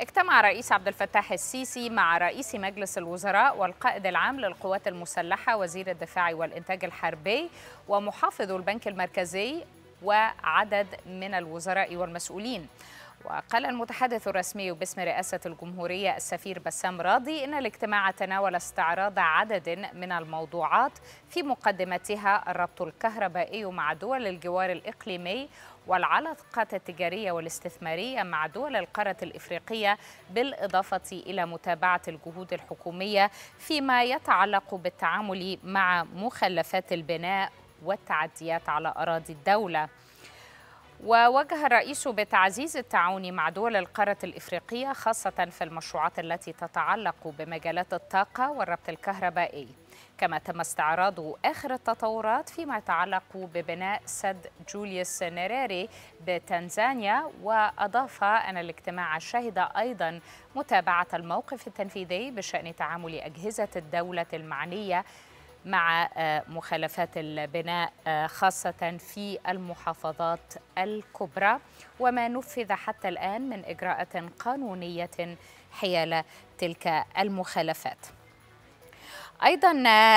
اجتمع رئيس عبد الفتاح السيسي مع رئيس مجلس الوزراء والقائد العام للقوات المسلحة وزير الدفاع والإنتاج الحربي ومحافظ البنك المركزي وعدد من الوزراء والمسؤولين وقال المتحدث الرسمي باسم رئاسة الجمهورية السفير بسام راضي إن الاجتماع تناول استعراض عدد من الموضوعات في مقدمتها الربط الكهربائي مع دول الجوار الإقليمي والعلاقات التجارية والاستثمارية مع دول القارة الإفريقية بالإضافة إلى متابعة الجهود الحكومية فيما يتعلق بالتعامل مع مخلفات البناء والتعديات على أراضي الدولة ووجه الرئيس بتعزيز التعاون مع دول القارة الإفريقية خاصة في المشروعات التي تتعلق بمجالات الطاقة والربط الكهربائي كما تم استعراض آخر التطورات فيما يتعلق ببناء سد جوليوس نيريري بتنزانيا وأضاف أن الاجتماع شهد أيضا متابعة الموقف التنفيذي بشأن تعامل أجهزة الدولة المعنية مع آه، مخالفات البناء آه، خاصة في المحافظات الكبرى وما نفذ حتى الآن من إجراءات قانونية حيال تلك المخالفات أيضا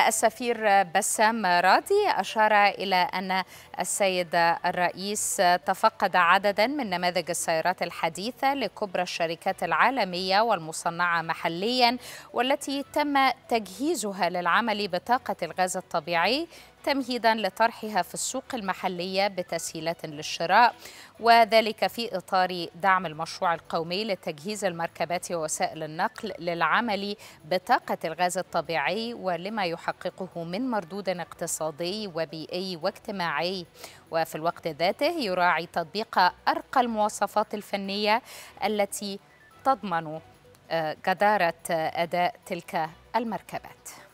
السفير بسام راضي أشار إلى أن السيد الرئيس تفقد عددا من نماذج السيارات الحديثة لكبرى الشركات العالمية والمصنعة محليا والتي تم تجهيزها للعمل بطاقة الغاز الطبيعي تمهيدا لطرحها في السوق المحلية بتسهيلات للشراء وذلك في إطار دعم المشروع القومي لتجهيز المركبات ووسائل النقل للعمل بطاقة الغاز الطبيعي ولما يحققه من مردود اقتصادي وبيئي واجتماعي وفي الوقت ذاته يراعي تطبيق أرقى المواصفات الفنية التي تضمن آه، جدارة أداء تلك المركبات